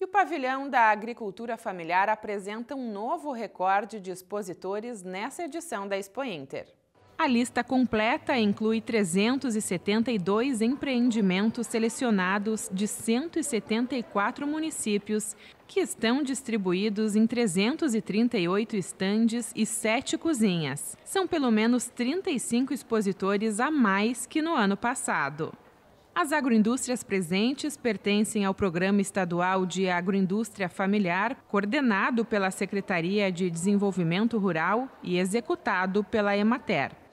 E o pavilhão da agricultura familiar apresenta um novo recorde de expositores nessa edição da Expo Inter. A lista completa inclui 372 empreendimentos selecionados de 174 municípios, que estão distribuídos em 338 estandes e 7 cozinhas. São pelo menos 35 expositores a mais que no ano passado. As agroindústrias presentes pertencem ao Programa Estadual de Agroindústria Familiar, coordenado pela Secretaria de Desenvolvimento Rural e executado pela Emater.